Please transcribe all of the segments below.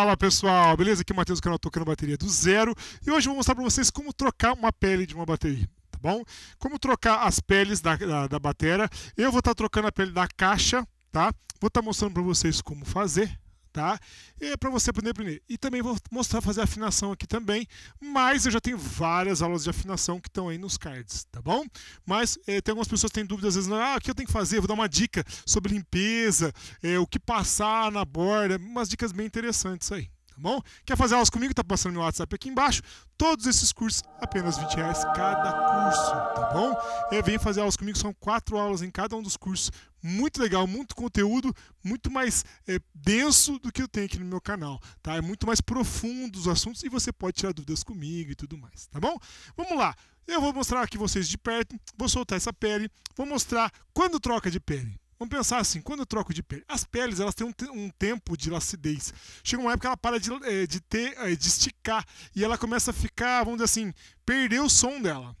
Fala pessoal, beleza? Aqui é o Matheus, do canal Tocando Bateria do Zero e hoje eu vou mostrar para vocês como trocar uma pele de uma bateria, tá bom? Como trocar as peles da, da, da bateria. Eu vou estar tá trocando a pele da caixa, tá? Vou estar tá mostrando para vocês como fazer, tá? É para você aprender a aprender. E também vou mostrar fazer afinação aqui também, mas eu já tenho várias aulas de afinação que estão aí nos cards, tá bom? Mas é, tem algumas pessoas que têm dúvidas, às vezes, ah, o que eu tenho que fazer? Vou dar uma dica sobre limpeza, é, o que passar na borda, umas dicas bem interessantes aí tá bom? Quer fazer aulas comigo? Tá passando meu WhatsApp aqui embaixo. Todos esses cursos, apenas 20 reais cada curso, tá bom? É, vem fazer aulas comigo, são quatro aulas em cada um dos cursos. Muito legal, muito conteúdo, muito mais é, denso do que eu tenho aqui no meu canal, tá? É muito mais profundo os assuntos e você pode tirar dúvidas comigo e tudo mais, tá bom? Vamos lá. Eu vou mostrar aqui vocês de perto, vou soltar essa pele, vou mostrar quando troca de pele. Vamos pensar assim, quando eu troco de pele, as peles elas têm um, um tempo de lacidez. Chega uma época que ela para de, eh, de ter, eh, de esticar e ela começa a ficar, vamos dizer assim, perder o som dela.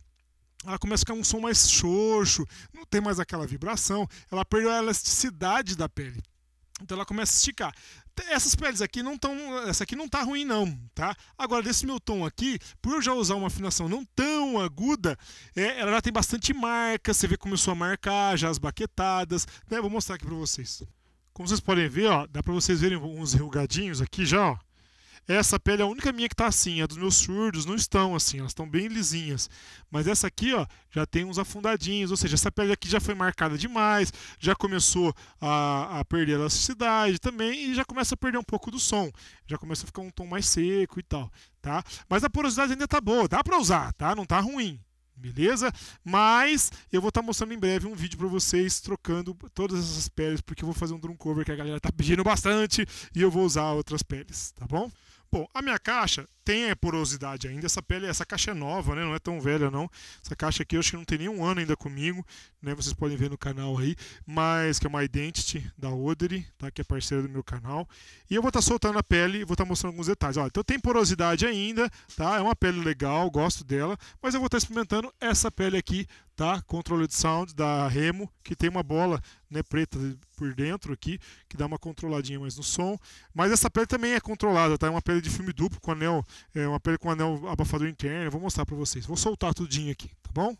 Ela começa a ficar um som mais xoxo, não tem mais aquela vibração, ela perdeu a elasticidade da pele. Então ela começa a esticar essas peles aqui não estão. Essa aqui não tá ruim, não, tá? Agora, desse meu tom aqui, por eu já usar uma afinação não tão aguda, é, ela já tem bastante marca. Você vê começou a marcar já as baquetadas, né? Vou mostrar aqui pra vocês. Como vocês podem ver, ó, dá pra vocês verem uns rugadinhos aqui já, ó. Essa pele é a única minha que está assim. A dos meus surdos não estão assim, elas estão bem lisinhas. Mas essa aqui, ó, já tem uns afundadinhos, ou seja, essa pele aqui já foi marcada demais, já começou a, a perder a elasticidade também e já começa a perder um pouco do som. Já começa a ficar um tom mais seco e tal, tá? Mas a porosidade ainda tá boa, dá para usar, tá? Não tá ruim, beleza? Mas eu vou estar tá mostrando em breve um vídeo para vocês trocando todas essas peles, porque eu vou fazer um drum cover que a galera tá pedindo bastante e eu vou usar outras peles, tá bom? Bom, a minha caixa tem a porosidade ainda. Essa pele, essa caixa é nova, né? Não é tão velha não. Essa caixa aqui eu acho que não tem nenhum ano ainda comigo, né? Vocês podem ver no canal aí, mas que é uma Identity da Odery, tá? Que é parceira do meu canal. E eu vou estar tá soltando a pele e vou estar tá mostrando alguns detalhes. olha então tem porosidade ainda, tá? É uma pele legal, gosto dela, mas eu vou estar tá experimentando essa pele aqui, tá? Controle de sound da Remo, que tem uma bola, né, preta por dentro aqui, que dá uma controladinha mais no som. Mas essa pele também é controlada, tá? É uma pele de filme duplo com anel, é uma pele com anel abafador interno. vou mostrar para vocês. Vou soltar tudinho aqui, tá bom?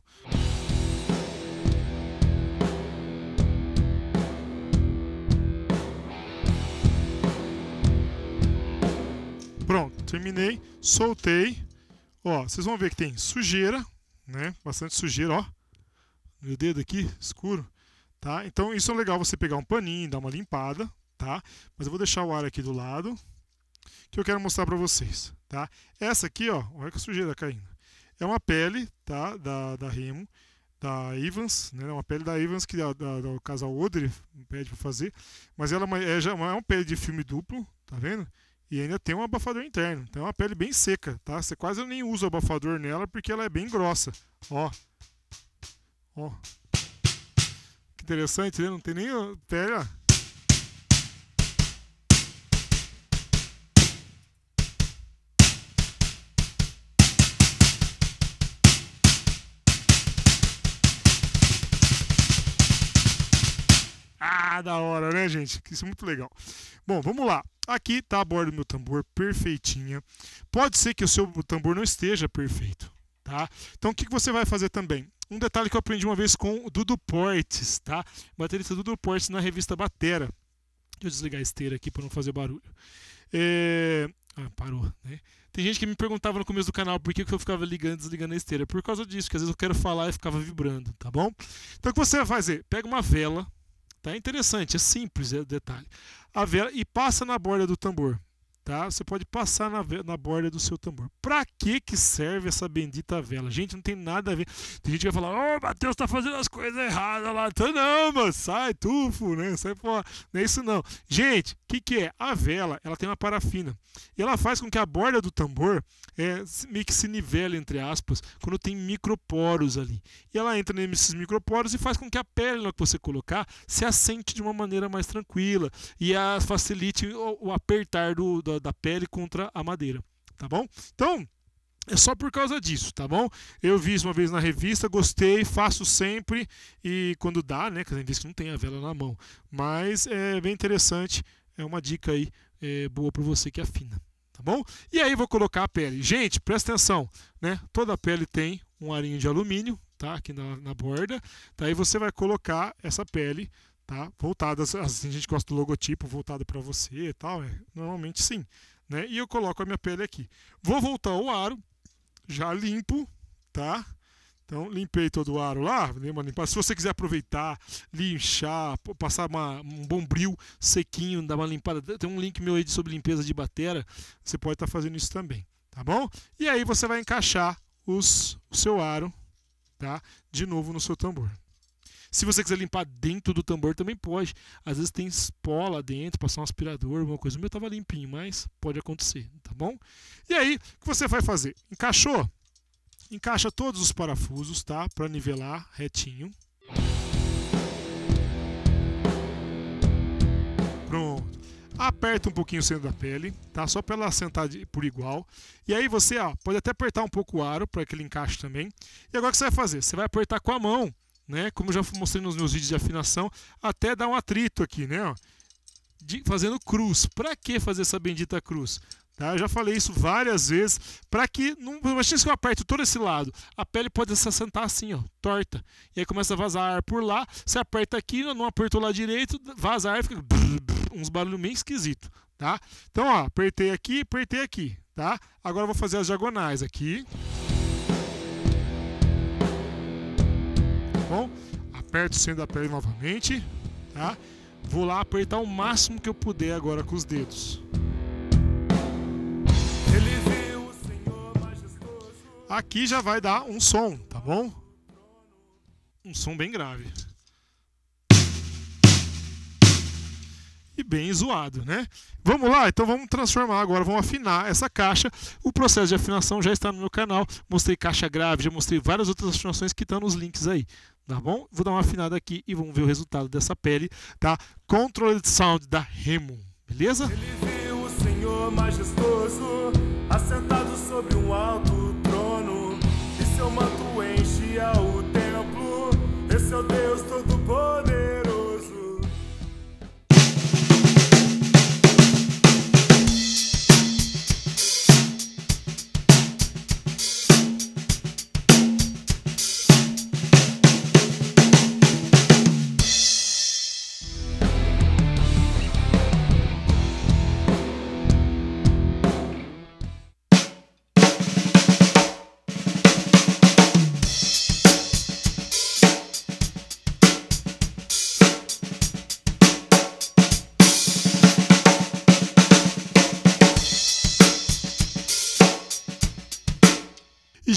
Pronto, terminei, soltei. Ó, vocês vão ver que tem sujeira, né? Bastante sujeira, ó. Meu dedo aqui, escuro. Tá? Então isso é legal você pegar um paninho, dar uma limpada, tá? Mas eu vou deixar o ar aqui do lado, que eu quero mostrar para vocês, tá? Essa aqui, ó, olha que sujeira caindo. É uma pele, tá? Da, da Remo, da Evans, né? É uma pele da Evans que da, da, do casal odri pede para fazer, mas ela é, é já, é uma pele de filme duplo, tá vendo? E ainda tem um abafador interno, então é uma pele bem seca, tá? Você quase nem usa abafador nela porque ela é bem grossa, ó. Ó, interessante, né? Não tem nem. Pera. Ah, da hora, né, gente? Isso é muito legal. Bom, vamos lá. Aqui tá a borda do meu tambor perfeitinha. Pode ser que o seu tambor não esteja perfeito, tá? Então, o que você vai fazer também? Um detalhe que eu aprendi uma vez com o Dudu Portes, tá? baterista Dudu Portes na revista Batera. Deixa eu desligar a esteira aqui para não fazer barulho. É... Ah, parou, né? Tem gente que me perguntava no começo do canal por que eu ficava ligando e desligando a esteira. Por causa disso, que às vezes eu quero falar e ficava vibrando, tá bom? Então o que você vai fazer? Pega uma vela, tá? É interessante, é simples, é detalhe. A vela e passa na borda do tambor tá? Você pode passar na, na borda do seu tambor. Para que que serve essa bendita vela? Gente, não tem nada a ver. Tem gente que vai falar, ô, oh, Matheus tá fazendo as coisas erradas lá. Então, não, mano, sai, tufo, né? Sai fora. Não é isso não. Gente, o que que é? A vela, ela tem uma parafina. E ela faz com que a borda do tambor é, meio que se nivele, entre aspas, quando tem microporos ali. E ela entra nesses microporos e faz com que a pérola que você colocar se assente de uma maneira mais tranquila e a, facilite o, o apertar do, do da pele contra a madeira, tá bom? Então, é só por causa disso, tá bom? Eu vi isso uma vez na revista, gostei, faço sempre e quando dá, né? Que a revista não tem a vela na mão, mas é bem interessante, é uma dica aí é, boa para você que afina, é tá bom? E aí vou colocar a pele. Gente, presta atenção, né? Toda pele tem um arinho de alumínio, tá? Aqui na, na borda. Daí você vai colocar essa pele tá? Voltadas, assim, assim, a gente gosta do logotipo voltado para você e tal, é, normalmente sim, né? E eu coloco a minha pele aqui. Vou voltar o aro, já limpo, tá? Então, limpei todo o aro lá, Se você quiser aproveitar, linchar, passar uma, um bombril sequinho, dar uma limpada, tem um link meu aí sobre limpeza de batera, você pode estar tá fazendo isso também, tá bom? E aí você vai encaixar os, o seu aro, tá? De novo no seu tambor. Se você quiser limpar dentro do tambor, também pode. Às vezes tem espola dentro, passar um aspirador, alguma coisa. O meu estava limpinho, mas pode acontecer, tá bom? E aí, o que você vai fazer? Encaixou? Encaixa todos os parafusos, tá? Para nivelar retinho. Pronto. Aperta um pouquinho o centro da pele, tá? Só para ela sentar por igual. E aí você, ó, pode até apertar um pouco o aro para que ele encaixe também. E agora o que você vai fazer? Você vai apertar com a mão né? Como já mostrei nos meus vídeos de afinação, até dá um atrito aqui, né? de, fazendo cruz. Para que fazer essa bendita cruz? Tá? Eu já falei isso várias vezes, para que imagina se eu aperto todo esse lado, a pele pode se assentar assim, ó, torta. E aí começa a vazar ar por lá. Você aperta aqui, não apertou lá direito, vaza ar, fica brrr, brrr, uns barulhos meio esquisito, tá? Então, ó, apertei aqui, apertei aqui, tá? Agora eu vou fazer as diagonais aqui. bom? Aperto o centro da pele novamente, tá? Vou lá apertar o máximo que eu puder agora com os dedos. Aqui já vai dar um som, tá bom? Um som bem grave. E bem zoado, né? Vamos lá, então vamos transformar agora, vamos afinar essa caixa. O processo de afinação já está no meu canal. Mostrei caixa grave, já mostrei várias outras afinações que estão nos links aí, Tá bom? Vou dar uma afinada aqui e vamos ver o resultado dessa pele, tá? Controlled Sound da Remo, beleza? Ele viu o Senhor majestoso assentado sobre um alto trono, e seu manto enchia o templo, esse é o Deus todo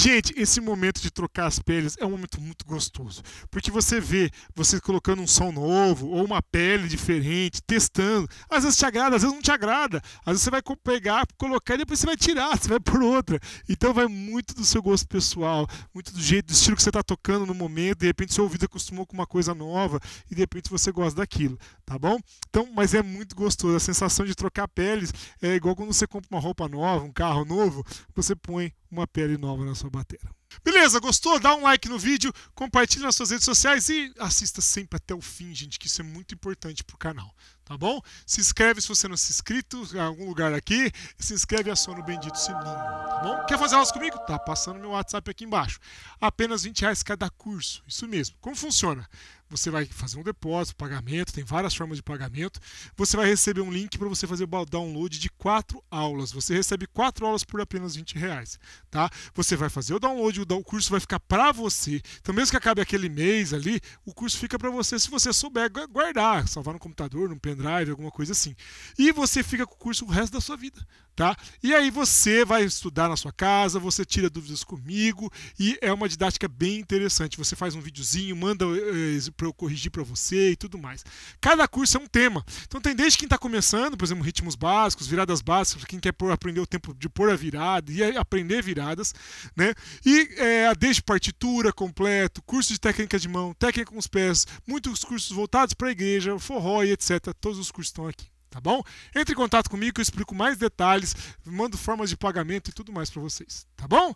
Gente, esse momento de trocar as peles é um momento muito gostoso, porque você vê você colocando um som novo ou uma pele diferente, testando. Às vezes te agrada, às vezes não te agrada. Às vezes você vai pegar, colocar e depois você vai tirar, você vai por outra. Então vai muito do seu gosto pessoal, muito do jeito, do estilo que você está tocando no momento. De repente seu ouvido acostumou com uma coisa nova e de repente você gosta daquilo, tá bom? Então, mas é muito gostoso. A sensação de trocar peles é igual quando você compra uma roupa nova, um carro novo, você põe uma pele nova na sua bateria. Beleza, gostou? Dá um like no vídeo, compartilha nas suas redes sociais e assista sempre até o fim, gente, que isso é muito importante pro canal, tá bom? Se inscreve se você não se inscrito em algum lugar aqui, se inscreve e aciona o bendito sininho, tá bom? Quer fazer aulas comigo? Tá passando meu WhatsApp aqui embaixo. Apenas 20 reais cada curso, isso mesmo. Como funciona? Você vai fazer um depósito, pagamento, tem várias formas de pagamento. Você vai receber um link para você fazer o download de quatro aulas. Você recebe quatro aulas por apenas 20 reais, tá? Você vai fazer o download, o curso vai ficar para você. Então, mesmo que acabe aquele mês ali, o curso fica para você se você souber guardar, salvar no computador, num pendrive, alguma coisa assim. E você fica com o curso o resto da sua vida, tá? E aí você vai estudar na sua casa, você tira dúvidas comigo e é uma didática bem interessante. Você faz um videozinho, manda eh, para eu corrigir para você e tudo mais. Cada curso é um tema. Então tem desde quem está começando, por exemplo, ritmos básicos, viradas básicas, quem quer aprender o tempo de pôr a virada e aprender viradas, né? E é, desde partitura completo, curso de técnica de mão, técnica com os pés, muitos cursos voltados para a igreja, forró e etc. Todos os cursos estão aqui tá bom? Entre em contato comigo que eu explico mais detalhes, mando formas de pagamento e tudo mais para vocês, tá bom?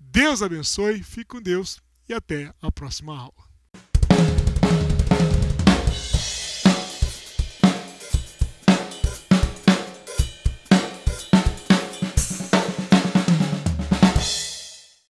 Deus abençoe, fique com Deus e até a próxima aula.